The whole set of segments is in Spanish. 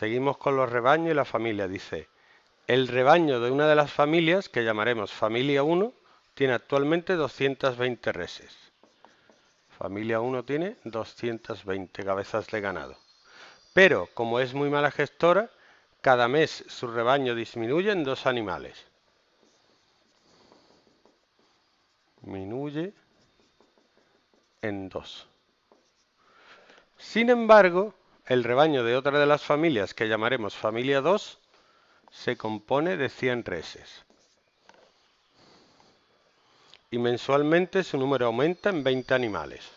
Seguimos con los rebaños y la familia. Dice, el rebaño de una de las familias, que llamaremos familia 1, tiene actualmente 220 reses. Familia 1 tiene 220 cabezas de ganado. Pero, como es muy mala gestora, cada mes su rebaño disminuye en dos animales. Disminuye en dos. Sin embargo, el rebaño de otra de las familias, que llamaremos familia 2, se compone de 100 reses. Y mensualmente su número aumenta en 20 animales.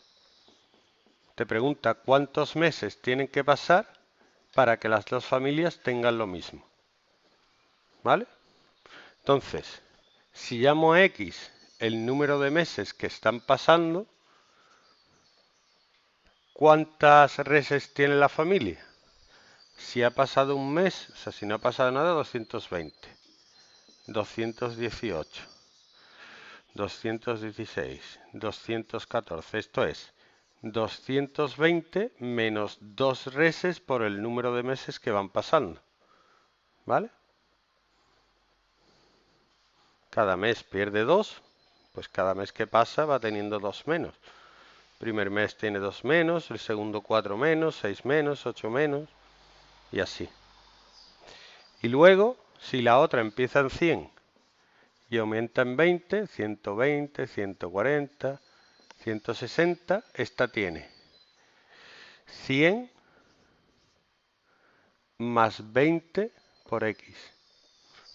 Te pregunta cuántos meses tienen que pasar para que las dos familias tengan lo mismo. ¿Vale? Entonces, si llamo a X el número de meses que están pasando, ¿Cuántas reses tiene la familia? Si ha pasado un mes, o sea, si no ha pasado nada, 220. 218. 216. 214. Esto es 220 menos dos reses por el número de meses que van pasando. ¿Vale? Cada mes pierde 2, pues cada mes que pasa va teniendo dos menos primer mes tiene 2 menos, el segundo 4 menos, 6 menos, 8 menos y así. Y luego, si la otra empieza en 100 y aumenta en 20, 120, 140, 160, esta tiene 100 más 20 por X.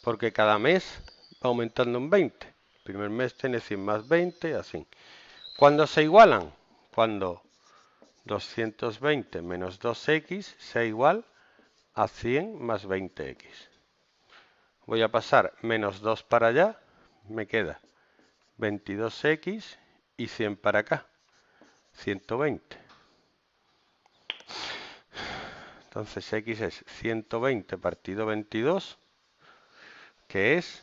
Porque cada mes va aumentando en 20. El primer mes tiene 100 más 20, así. Cuando se igualan, cuando 220 menos 2x sea igual a 100 más 20x. Voy a pasar menos 2 para allá, me queda 22x y 100 para acá, 120. Entonces x es 120 partido 22, que es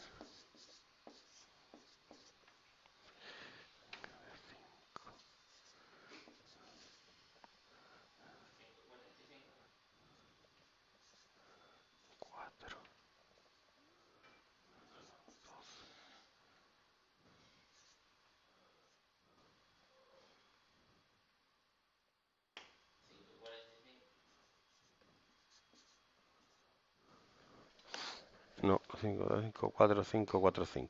5, 4, 5, 4, 5.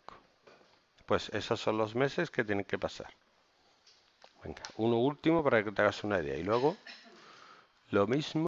Pues esos son los meses que tienen que pasar. Venga, uno último para que te hagas una idea. Y luego, lo mismo.